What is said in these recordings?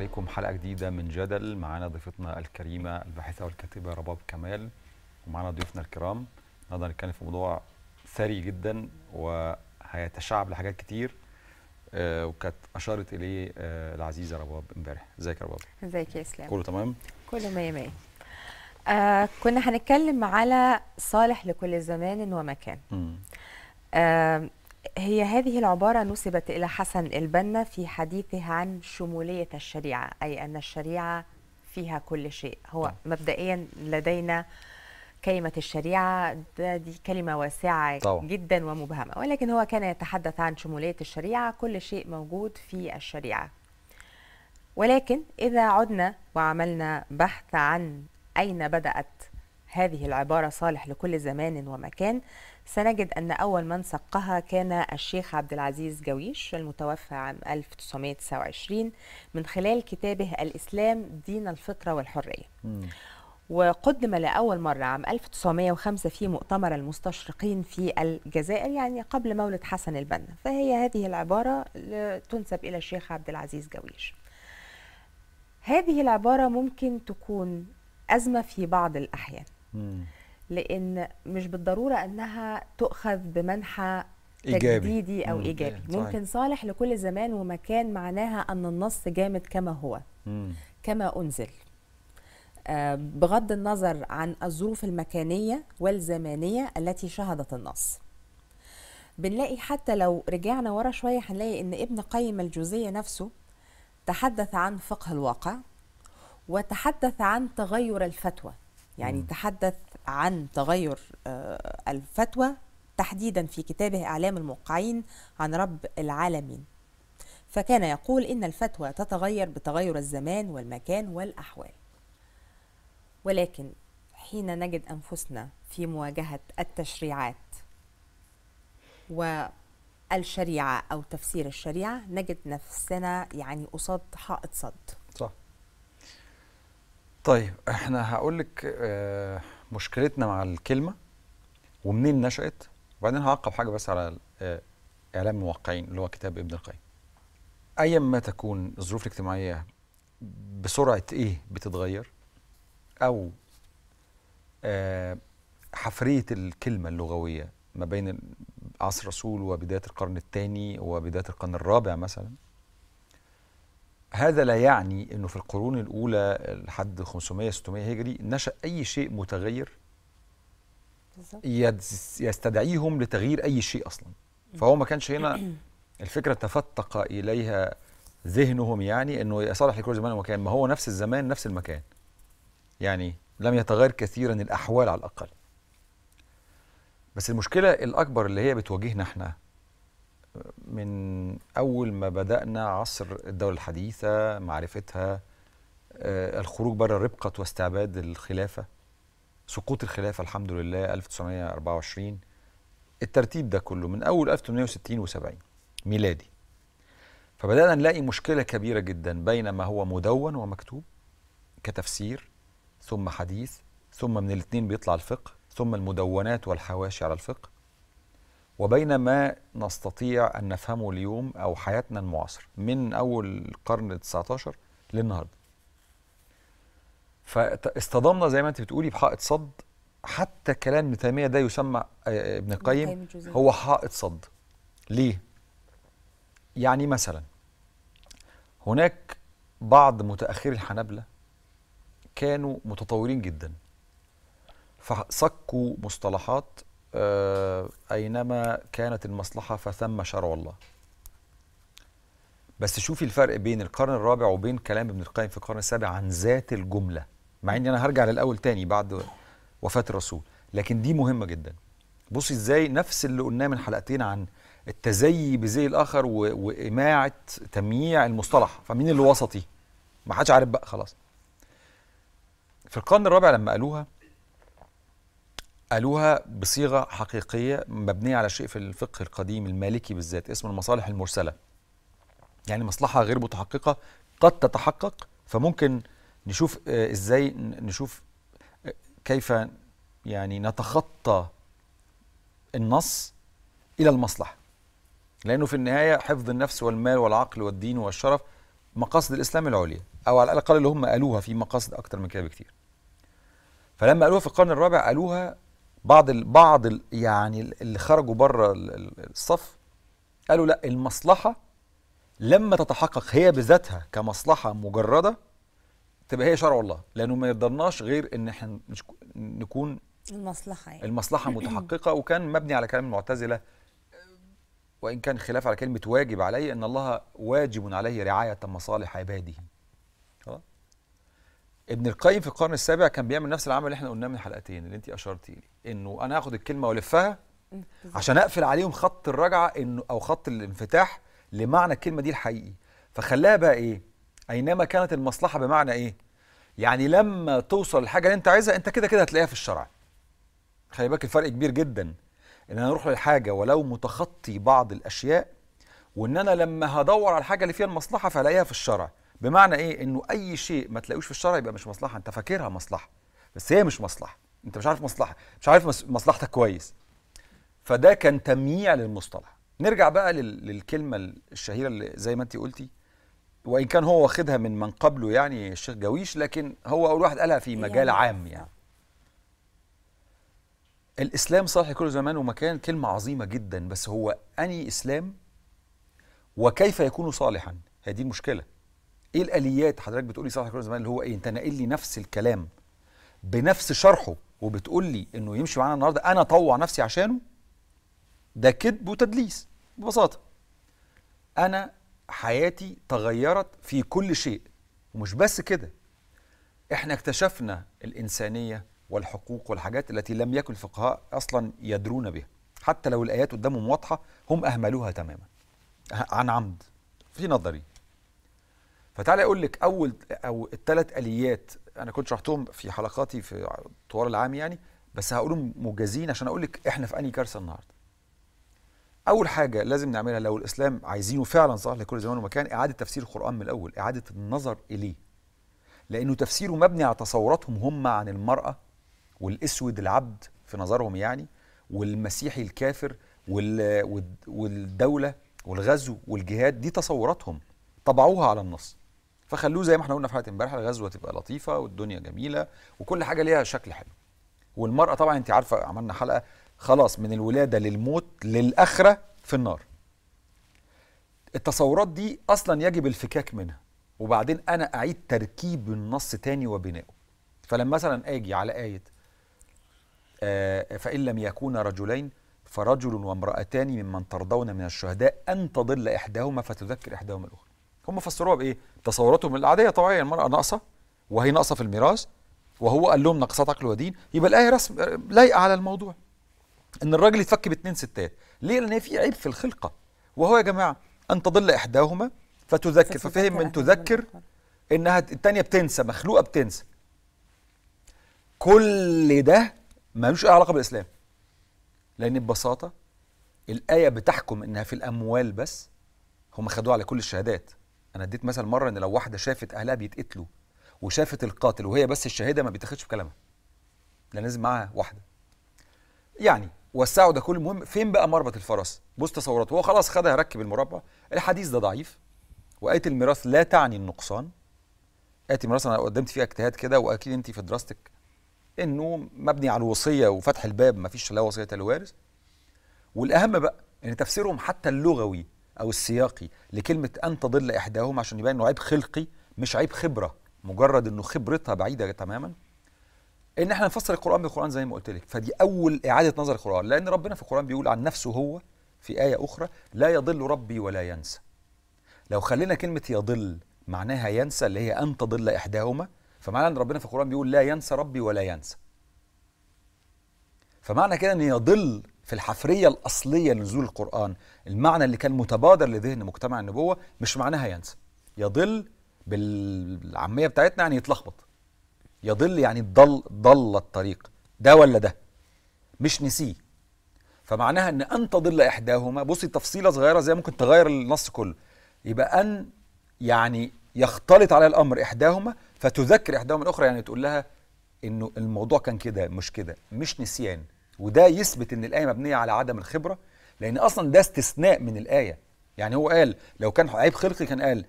عليكم حلقة جديدة من جدل معانا ضيفتنا الكريمة الباحثة والكاتبة رباب كمال ومعانا ضيوفنا الكرام النهارده هنتكلم في موضوع ثري جدا وهيتشعب لحاجات كتير آه وكانت اشارت اليه آه العزيزه رباب امبارح ازيك يا رباب ازيك يا اسلام كله تمام كله مية مية آه كنا هنتكلم على صالح لكل زمان ومكان آه هي هذه العبارة نسبت إلى حسن البنا في حديثه عن شمولية الشريعة أي أن الشريعة فيها كل شيء هو نعم. مبدئيا لدينا كلمة الشريعة دي كلمة واسعة طبعا. جدا ومبهمة ولكن هو كان يتحدث عن شمولية الشريعة كل شيء موجود في الشريعة ولكن إذا عدنا وعملنا بحث عن أين بدأت هذه العبارة صالح لكل زمان ومكان سنجد أن أول من سقها كان الشيخ عبد العزيز جويش المتوفى عام 1929 من خلال كتابه الإسلام دين الفطرة والحرية م. وقدم لأول مرة عام 1905 في مؤتمر المستشرقين في الجزائر يعني قبل مولد حسن البنا فهي هذه العبارة تنسب إلى الشيخ عبد العزيز جويش هذه العبارة ممكن تكون أزمة في بعض الأحيان م. لان مش بالضروره انها تؤخذ بمنحى تجديدي او مم. ايجابي ممكن صالح لكل زمان ومكان معناها ان النص جامد كما هو مم. كما انزل آه بغض النظر عن الظروف المكانيه والزمانيه التي شهدت النص بنلاقي حتى لو رجعنا ورا شويه هنلاقي ان ابن قيم الجوزيه نفسه تحدث عن فقه الواقع وتحدث عن تغير الفتوى يعني مم. تحدث عن تغير آه، الفتوى تحديدا في كتابه اعلام الموقعين عن رب العالمين فكان يقول ان الفتوى تتغير بتغير الزمان والمكان والاحوال ولكن حين نجد انفسنا في مواجهه التشريعات والشريعه او تفسير الشريعه نجد نفسنا يعني قصاد حائط صد صح طيب احنا هقول لك آه مشكلتنا مع الكلمه ومنين نشات وبعدين هعقب حاجه بس على آه، اعلام الموقعين اللي هو كتاب ابن القيم ايا ما تكون الظروف الاجتماعيه بسرعه ايه بتتغير او آه، حفريه الكلمه اللغويه ما بين عصر الرسول وبدايه القرن الثاني وبدايه القرن الرابع مثلا هذا لا يعني انه في القرون الاولى لحد 500 600 هجري نشا اي شيء متغير يستدعيهم لتغيير اي شيء اصلا فهو ما كانش هنا الفكره تفتق اليها ذهنهم يعني انه يصالح لكل زمان ومكان ما هو نفس الزمان نفس المكان يعني لم يتغير كثيرا الاحوال على الاقل بس المشكله الاكبر اللي هي بتواجهنا احنا من أول ما بدأنا عصر الدولة الحديثة معرفتها آه، الخروج بره ربقة واستعباد الخلافة سقوط الخلافة الحمد لله 1924 الترتيب ده كله من أول 1860 و70 ميلادي فبدأنا نلاقي مشكلة كبيرة جدا بين ما هو مدون ومكتوب كتفسير ثم حديث ثم من الاثنين بيطلع الفقه ثم المدونات والحواشي على الفقه وبين ما نستطيع أن نفهمه اليوم أو حياتنا المعاصرة من أول القرن ال 19 للنهارده. فاصطدمنا زي ما أنت بتقولي بحائط صد حتى كلام ابن تيمية ده يسمى آه، ابن القيم هو حائط صد. ليه؟ يعني مثلا هناك بعض متأخري الحنابلة كانوا متطورين جدا فصكوا مصطلحات آه، أينما كانت المصلحة فثم شرع الله بس شوفي الفرق بين القرن الرابع وبين كلام ابن القيم في القرن السابع عن ذات الجملة مع اني انا هرجع للاول تاني بعد وفاة الرسول لكن دي مهمة جدا بصي ازاي نفس اللي قلناه من حلقتين عن التزي بزي الاخر واماعة تمييع المصطلح فمين اللي وسطي ما حدش عارف بقى خلاص في القرن الرابع لما قالوها قالوها بصيغه حقيقيه مبنيه على شيء في الفقه القديم المالكي بالذات اسمه المصالح المرسله يعني مصلحه غير متحققه قد تتحقق فممكن نشوف آه، ازاي نشوف آه، كيف يعني نتخطى النص الى المصلحه لانه في النهايه حفظ النفس والمال والعقل والدين والشرف مقاصد الاسلام العليا او على الاقل اللي هم قالوها في مقاصد اكتر من كده بكتير فلما قالوها في القرن الرابع قالوها بعض ال بعض ال يعني اللي خرجوا بره الصف قالوا لا المصلحه لما تتحقق هي بذاتها كمصلحه مجرده تبقى هي شرع الله لانه ما يرضناش غير ان احنا نكون المصلحه يعني. المصلحه متحققه وكان مبني على كلام المعتزله وان كان خلاف على كلمه واجب علي ان الله واجب عليه رعايه مصالح عباده ابن القيم في القرن السابع كان بيعمل نفس العمل اللي احنا قلناه من حلقتين اللي انت اشرتي لي انه انا هاخد الكلمه والفها عشان اقفل عليهم خط الرجعه انه او خط الانفتاح لمعنى الكلمه دي الحقيقي فخلاها بقى ايه اينما كانت المصلحه بمعنى ايه يعني لما توصل للحاجه اللي انت عايزها انت كده كده هتلاقيها في الشرع خلي بالك الفرق كبير جدا ان انا اروح للحاجه ولو متخطي بعض الاشياء وان انا لما هدور على الحاجه اللي فيها المصلحه فهلاقيها في الشرع بمعنى ايه انه اي شيء ما تلاقيهوش في الشرع يبقى مش مصلحه انت فاكرها مصلحه بس هي مش مصلحه انت مش عارف مصلحه مش عارف مصلحتك كويس فده كان تمييع للمصطلح نرجع بقى للكلمه الشهيره اللي زي ما انت قلتي وان كان هو واخدها من من قبله يعني الشيخ جويش لكن هو اول واحد قالها في مجال يعني. عام يعني الاسلام صالح كل زمان ومكان كلمه عظيمه جدا بس هو اني اسلام وكيف يكون صالحا هذه المشكله ايه الاليات حضرتك بتقولي صح كده زمان اللي هو ايه انت ناقل لي نفس الكلام بنفس شرحه وبتقول لي انه يمشي معانا النهارده انا اطوع نفسي عشانه ده كذب وتدليس ببساطه انا حياتي تغيرت في كل شيء ومش بس كده احنا اكتشفنا الانسانيه والحقوق والحاجات التي لم يكن الفقهاء اصلا يدرون بها حتى لو الايات قدامهم واضحه هم اهملوها تماما أه، عن عمد في نظري فتعالى اقول لك اول او الثلاث اليات انا كنت شرحتهم في حلقاتي في طوال العام يعني بس هقولهم موجزين عشان اقول لك احنا في انهي كارثه النهارده اول حاجه لازم نعملها لو الاسلام عايزينه فعلا صح لكل زمان ومكان اعاده تفسير القران من الاول اعاده النظر اليه لانه تفسيره مبني على تصوراتهم هم عن المراه والاسود العبد في نظرهم يعني والمسيحي الكافر والدوله والغزو والجهاد دي تصوراتهم طبعوها على النص فخلوه زي ما احنا قلنا في حلقه امبارح الغزوه تبقى لطيفه والدنيا جميله وكل حاجه ليها شكل حلو والمراه طبعا انت عارفه عملنا حلقه خلاص من الولاده للموت للاخره في النار التصورات دي اصلا يجب الفكاك منها وبعدين انا اعيد تركيب النص تاني وبنائه فلما مثلا اجي على ايه آه فان لم يكونا رجلين فرجل وامرأتان ممن ترضون من الشهداء أن تضل إحداهما فتذكر إحداهما الأخرى هم فسروها بايه تصوراتهم العاديه طبيعيه المراه ناقصه وهي ناقصه في الميراث وهو قال لهم ناقصات عقل ودين يبقى الايه رسم لايقه على الموضوع ان الراجل يتفك باثنين ستات ليه لان في عيب في الخلقه وهو يا جماعه ان تضل احداهما فتذكر ففهم من تذكر انها الثانيه بتنسى مخلوقه بتنسى كل ده ملوش اي علاقه بالاسلام لان ببساطه الايه بتحكم انها في الاموال بس هم خدوها على كل الشهادات انا اديت مثل مره ان لو واحده شافت اهلها بيتقتلوا وشافت القاتل وهي بس الشاهده ما بيتاخدش بكلامها لان لازم معاها واحده يعني وسعوا ده كل المهم فين بقى مربط الفرس بص تصوراته هو خلاص خدها ركب المربع الحديث ده ضعيف وايه الميراث لا تعني النقصان ايه الميراث انا قدمت فيها اجتهاد كده واكيد انت في دراستك انه مبني على الوصيه وفتح الباب ما فيش لا وصيه الوارث والاهم بقى ان تفسيرهم حتى اللغوي او السياقي لكلمه ان تضل احداهما عشان يبان انه عيب خلقي مش عيب خبره مجرد انه خبرتها بعيده تماما ان احنا نفسر القران بالقران زي ما قلت لك فدي اول اعاده نظر القران لان ربنا في القران بيقول عن نفسه هو في ايه اخرى لا يضل ربي ولا ينسى لو خلينا كلمه يضل معناها ينسى اللي هي ان تضل احداهما فمعنى ان ربنا في القران بيقول لا ينسى ربي ولا ينسى فمعنى كده ان يضل في الحفرية الأصلية لنزول القرآن المعنى اللي كان متبادر لذهن مجتمع النبوة مش معناها ينسى يضل بالعامية بتاعتنا يعني يتلخبط يضل يعني ضل ضل الطريق ده ولا ده مش نسيه فمعناها ان ان تضل احداهما بصي تفصيله صغيره زي ممكن تغير النص كله يبقى ان يعني يختلط على الامر احداهما فتذكر احداهما الاخرى يعني تقول لها انه الموضوع كان كده مش كده مش نسيان وده يثبت ان الايه مبنيه على عدم الخبره لان اصلا ده استثناء من الايه يعني هو قال لو كان عيب خلقي كان قال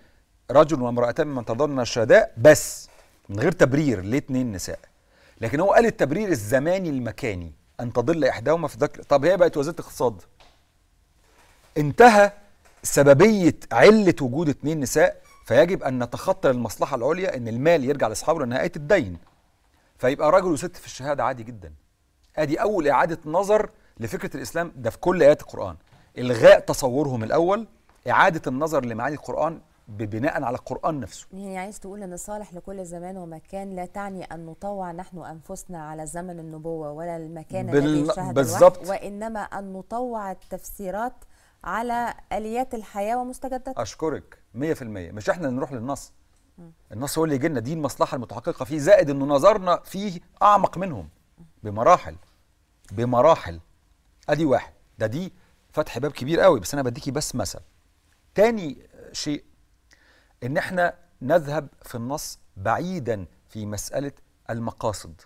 رجل وامرأتان ممن ترضون الشهداء بس من غير تبرير ليه نساء لكن هو قال التبرير الزماني المكاني ان تضل احداهما في ذكر طب هي بقت وزيره اقتصاد انتهى سببيه عله وجود اثنين نساء فيجب ان نتخطى المصلحه العليا ان المال يرجع لاصحابه لانها ايه الدين فيبقى راجل وست في الشهاده عادي جدا ادي اول اعاده نظر لفكره الاسلام ده في كل ايات القران الغاء تصورهم الاول اعاده النظر لمعاني القران ببناء على القرآن نفسه يعني عايز تقول أن صالح لكل زمان ومكان لا تعني أن نطوع نحن أنفسنا على زمن النبوة ولا المكان بال... الذي يشهد بالزبط. وإنما أن نطوع التفسيرات على آليات الحياة ومستجداتها أشكرك 100% مش إحنا نروح للنص النص هو اللي يجي لنا دي المصلحة المتحققة فيه زائد أنه نظرنا فيه أعمق منهم بمراحل بمراحل ادي واحد ده دي فتح باب كبير قوي بس انا بديكي بس مثل تاني شيء ان احنا نذهب في النص بعيدا في مساله المقاصد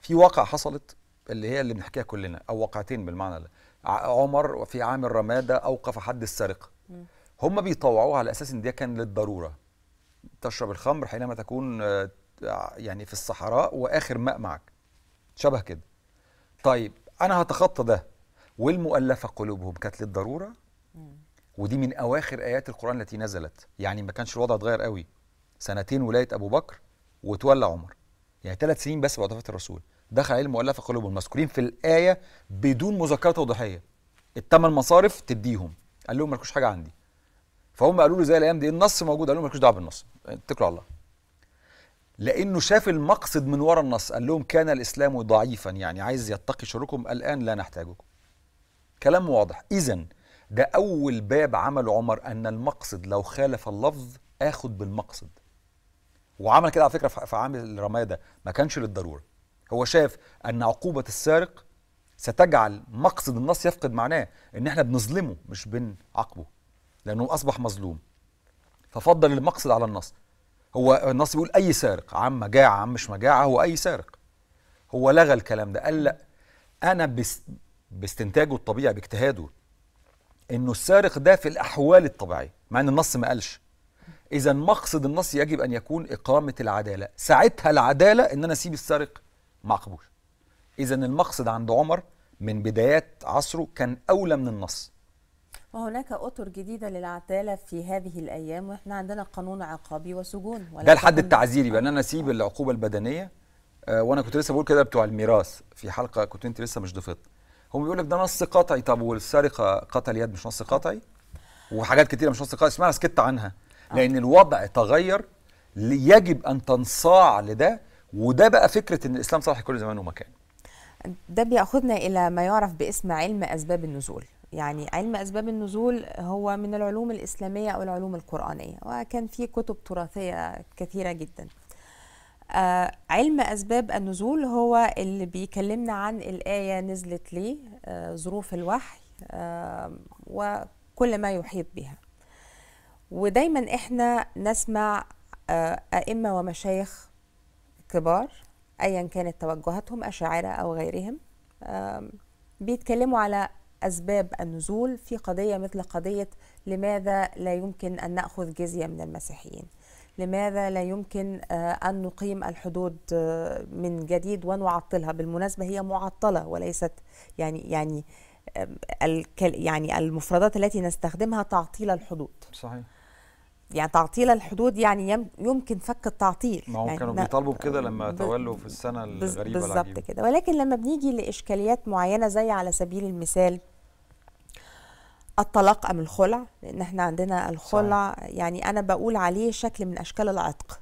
في واقع حصلت اللي هي اللي بنحكيها كلنا او واقعتين بالمعنى ده عمر وفي عام الرماده اوقف حد السرقه هم بيطوعوها على اساس ان دي كان للضروره تشرب الخمر حينما تكون آه، يعني في الصحراء واخر ماء معك شبه كده طيب انا هتخطى ده والمؤلفه قلوبهم كانت للضروره ودي من اواخر ايات القران التي نزلت يعني ما كانش الوضع اتغير قوي سنتين ولايه ابو بكر وتولى عمر يعني ثلاث سنين بس بعد وفاه الرسول دخل عليه المؤلفه قلوبهم مذكورين في الايه بدون مذكره توضيحيه التمن مصارف تديهم قال لهم مالكوش حاجه عندي فهم قالوا له زي الايام دي النص موجود قال لهم مالكوش دعوه بالنص اتكلوا على الله لانه شاف المقصد من وراء النص قال لهم كان الاسلام ضعيفا يعني عايز يتقي شركم الان لا نحتاجكم كلام واضح اذا ده اول باب عمله عمر ان المقصد لو خالف اللفظ اخد بالمقصد وعمل كده على فكره في عام الرماده ما كانش للضروره هو شاف ان عقوبه السارق ستجعل مقصد النص يفقد معناه ان احنا بنظلمه مش بنعاقبه لانه اصبح مظلوم ففضل المقصد على النص هو النص بيقول اي سارق عم مجاعه عم مش مجاعه هو اي سارق هو لغى الكلام ده قال لا انا بس باستنتاجه الطبيعي باجتهاده انه السارق ده في الاحوال الطبيعيه مع ان النص ما قالش اذا مقصد النص يجب ان يكون اقامه العداله ساعتها العداله ان انا اسيب السارق معقبول اذا المقصد عند عمر من بدايات عصره كان اولى من النص وهناك اطر جديده للعداله في هذه الايام واحنا عندنا قانون عقابي وسجون ده الحد التعزيري بان انا اسيب العقوبه البدنيه آه، وانا كنت لسه بقول كده بتوع الميراث في حلقه كنت انت لسه مش ضفت هم بيقول لك ده نص قطعي طب والسرقه قتل يد مش نص قطعي وحاجات كتيره مش نص قطعي اسمها سكت عنها آه. لان الوضع تغير يجب ان تنصاع لده وده بقى فكره ان الاسلام صالح كل زمان ومكان ده بياخذنا الى ما يعرف باسم علم اسباب النزول يعني علم أسباب النزول هو من العلوم الإسلامية أو العلوم القرآنية وكان في كتب تراثية كثيرة جدا آه علم أسباب النزول هو اللي بيكلمنا عن الآية نزلت ليه آه ظروف الوحي آه وكل ما يحيط بها ودايما احنا نسمع آه، أئمة ومشايخ كبار أيا كانت توجهاتهم أشاعرة أو غيرهم بيتكلموا على أسباب النزول في قضية مثل قضية لماذا لا يمكن أن نأخذ جزية من المسيحيين لماذا لا يمكن آه، أن نقيم الحدود آه، من جديد ونعطلها بالمناسبة هي معطلة وليست يعني يعني آه، يعني المفردات التي نستخدمها تعطيل الحدود صحيح يعني تعطيل الحدود يعني يمكن فك التعطيل ما هم يعني كانوا بيطالبوا بكده لما تولوا في السنه الغريبه بالظبط كده ولكن لما بنيجي لاشكاليات معينه زي على سبيل المثال الطلاق ام الخلع لان احنا عندنا الخلع صحيح. يعني انا بقول عليه شكل من اشكال العتق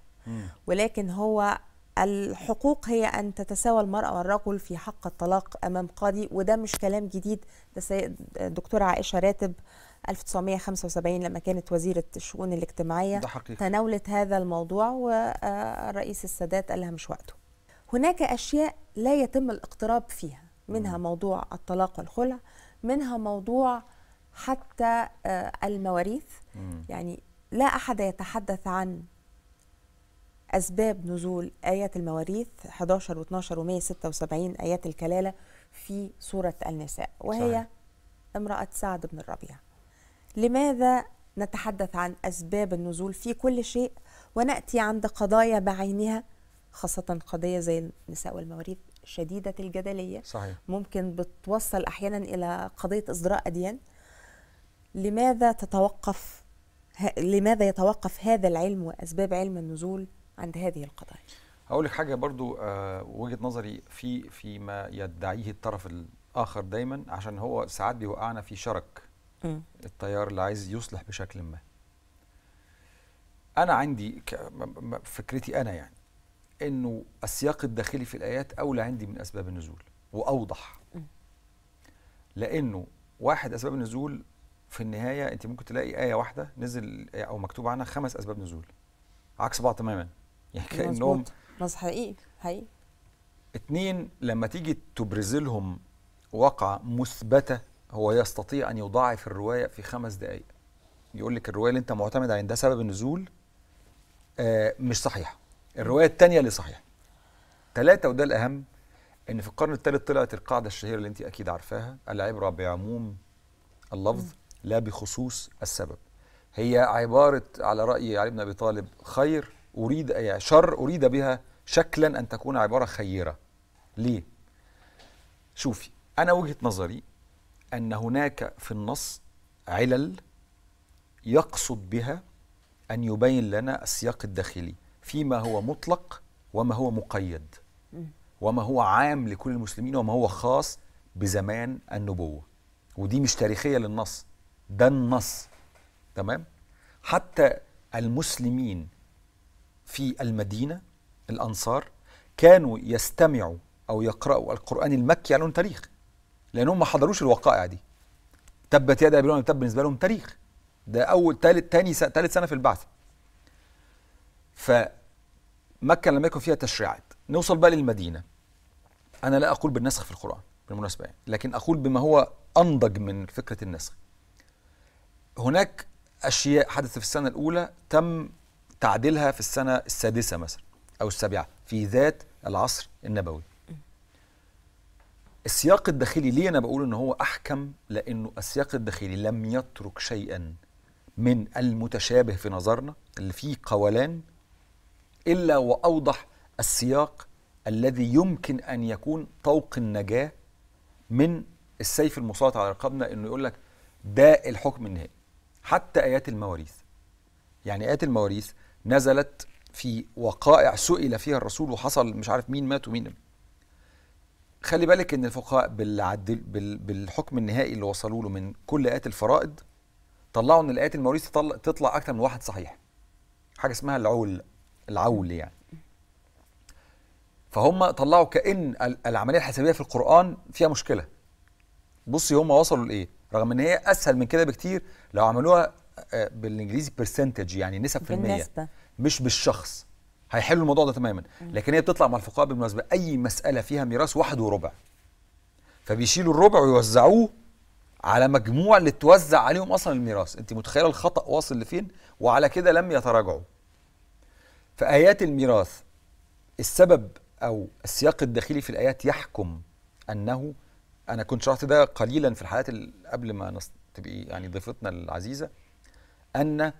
ولكن هو الحقوق هي ان تتساوى المراه والرجل في حق الطلاق امام قاضي وده مش كلام جديد ده الدكتوره عائشه راتب 1975 لما كانت وزيره الشؤون الاجتماعيه ده حقيقة. تناولت هذا الموضوع والرئيس السادات قال لها مش وقته هناك اشياء لا يتم الاقتراب فيها منها موضوع الطلاق والخلع منها موضوع حتى آه، المواريث يعني لا أحد يتحدث عن أسباب نزول آيات المواريث 11 و12 و176 آيات الكلالة في سورة النساء وهي صحيح. امرأة سعد بن الربيع لماذا نتحدث عن أسباب النزول في كل شيء ونأتي عند قضايا بعينها خاصة قضية زي النساء والمواريث شديدة الجدلية صحيح. ممكن بتوصل أحيانا إلى قضية إصدراء أديان لماذا تتوقف لماذا يتوقف هذا العلم وأسباب علم النزول عند هذه القضايا هقول لك حاجة برضو آه، وجهة نظري في فيما يدعيه الطرف الآخر دايما عشان هو ساعات بيوقعنا في شرك التيار اللي عايز يصلح بشكل ما أنا عندي فكرتي أنا يعني انه السياق الداخلي في الايات اولى عندي من اسباب النزول واوضح لانه واحد اسباب النزول في النهايه انت ممكن تلاقي ايه واحده نزل او مكتوب عنها خمس اسباب نزول عكس بعض تماما يعني كانهم بس حقيقي حقيقي اتنين لما تيجي تبرز لهم واقعة مثبتة هو يستطيع أن يضاعف الرواية في خمس دقايق يقول لك الرواية اللي أنت معتمد عليها ده سبب النزول آه مش صحيحة الرواية التانية اللي صحيحة ثلاثة وده الأهم إن في القرن الثالث طلعت القاعدة الشهيرة اللي أنت أكيد عارفاها العبرة بعموم اللفظ م. لا بخصوص السبب هي عبارة على رأي علي بن أبي طالب خير أريد شر أريد بها شكلا أن تكون عبارة خيرة ليه؟ شوفي أنا وجهة نظري أن هناك في النص علل يقصد بها أن يبين لنا السياق الداخلي فيما هو مطلق وما هو مقيد وما هو عام لكل المسلمين وما هو خاص بزمان النبوة ودي مش تاريخية للنص ده النص تمام حتى المسلمين في المدينة الأنصار كانوا يستمعوا أو يقرأوا القرآن المكي على تاريخ لأنهم ما حضروش الوقائع دي تبت يد أبي تب بالنسبة لهم تاريخ ده أول تالت تاني ثالث تالت سنة في البعثة فمكة لم يكن فيها تشريعات نوصل بقى للمدينة أنا لا أقول بالنسخ في القرآن بالمناسبة يعني لكن أقول بما هو أنضج من فكرة النسخ هناك اشياء حدثت في السنه الاولى تم تعديلها في السنه السادسه مثلا او السابعه في ذات العصر النبوي السياق الداخلي ليه انا بقول ان هو احكم لانه السياق الداخلي لم يترك شيئا من المتشابه في نظرنا اللي فيه قولان الا واوضح السياق الذي يمكن ان يكون طوق النجاه من السيف المسلط على رقبنا انه يقول لك ده الحكم النهائي حتى آيات المواريث يعني آيات المواريث نزلت في وقائع سئل فيها الرسول وحصل مش عارف مين مات ومين خلي بالك ان الفقهاء بالعدل بالحكم النهائي اللي وصلوا له من كل ايات الفرائض طلعوا ان الايات المواريث تطلع اكتر من واحد صحيح حاجه اسمها العول العول يعني فهم طلعوا كان العمليه الحسابيه في القران فيها مشكله بصي هم وصلوا لايه رغم ان هي اسهل من كده بكتير لو عملوها آه، بالانجليزي برسنتج يعني نسب في المية مش بالشخص هيحلوا الموضوع ده تماما لكن هي بتطلع مع الفقهاء بالمناسبه اي مساله فيها ميراث واحد وربع فبيشيلوا الربع ويوزعوه على مجموع اللي اتوزع عليهم اصلا الميراث انت متخيله الخطا واصل لفين وعلى كده لم يتراجعوا فايات الميراث السبب او السياق الداخلي في الايات يحكم انه انا كنت شرحت ده قليلا في الحلقات قبل ما نص... تبقي يعني ضيفتنا العزيزه ان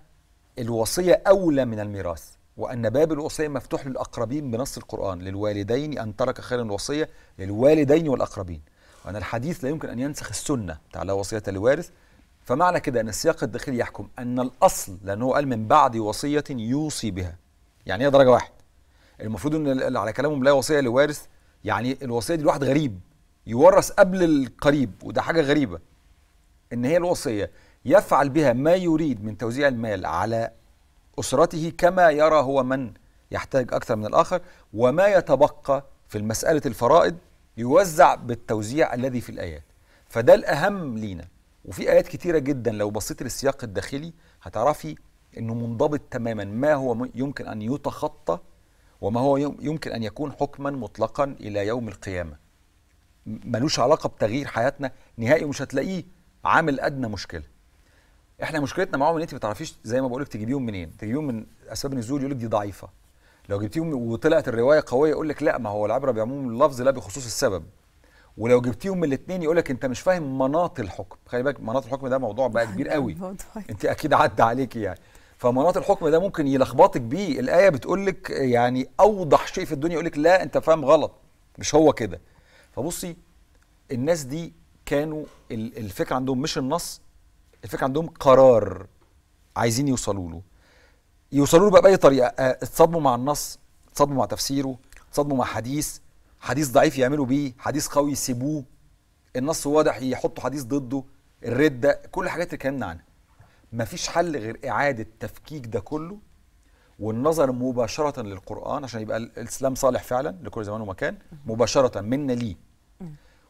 الوصيه اولى من الميراث وان باب الوصيه مفتوح للاقربين بنص القران للوالدين ان ترك خيرا الوصيه للوالدين والاقربين وان الحديث لا يمكن ان ينسخ السنه بتاع لا وصيه لوارث فمعنى كده ان السياق الداخلي يحكم ان الاصل لانه قال من بعد وصيه يوصي بها يعني هي إيه درجه واحد المفروض ان على كلامهم لا وصيه لوارث يعني الوصيه دي لواحد غريب يورث قبل القريب وده حاجه غريبه ان هي الوصيه يفعل بها ما يريد من توزيع المال على اسرته كما يرى هو من يحتاج اكثر من الاخر وما يتبقى في مساله الفرائض يوزع بالتوزيع الذي في الايات فده الاهم لينا وفي ايات كتيره جدا لو بصيت للسياق الداخلي هتعرفي انه منضبط تماما ما هو يمكن ان يتخطى وما هو يمكن ان يكون حكما مطلقا الى يوم القيامه ملوش علاقه بتغيير حياتنا نهائي ومش هتلاقيه عامل ادنى مشكله احنا مشكلتنا معاهم ان انت ما تعرفيش زي ما بقولك تجيبيهم منين تجيبيهم من اسباب نزول يقولك دي ضعيفه لو جبتيهم وطلعت الروايه قويه يقول لك لا ما هو العبره بعموم اللفظ لا بخصوص السبب ولو جبتيهم من الاثنين يقول لك انت مش فاهم مناط الحكم خلي بالك مناط الحكم ده موضوع بقى كبير قوي انت اكيد عدى عليكي يعني فمناط الحكم ده ممكن يلخبطك بيه الايه بتقول لك يعني اوضح شيء في الدنيا يقولك لا انت فاهم غلط مش هو كده فبصي الناس دي كانوا الفكره عندهم مش النص الفكره عندهم قرار عايزين يوصلوا له يوصلوا له بقى باي طريقه آه، اتصدموا مع النص اتصدموا مع تفسيره اتصدموا مع حديث حديث ضعيف يعملوا بيه حديث قوي يسيبوه النص واضح يحطوا حديث ضده الرده كل الحاجات اللي اتكلمنا عنها مفيش حل غير اعاده تفكيك ده كله والنظر مباشرة للقرآن عشان يبقى الإسلام صالح فعلا لكل زمان ومكان مباشرة منا ليه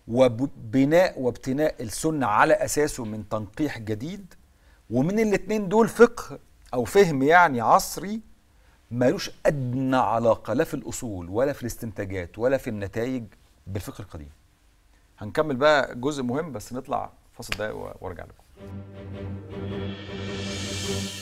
وبناء وابتناء السنة على أساسه من تنقيح جديد ومن الاتنين دول فقه أو فهم يعني عصري مالوش أدنى علاقة لا في الأصول ولا في الاستنتاجات ولا في النتائج بالفقه القديم هنكمل بقى جزء مهم بس نطلع فاصل ده وارجع لكم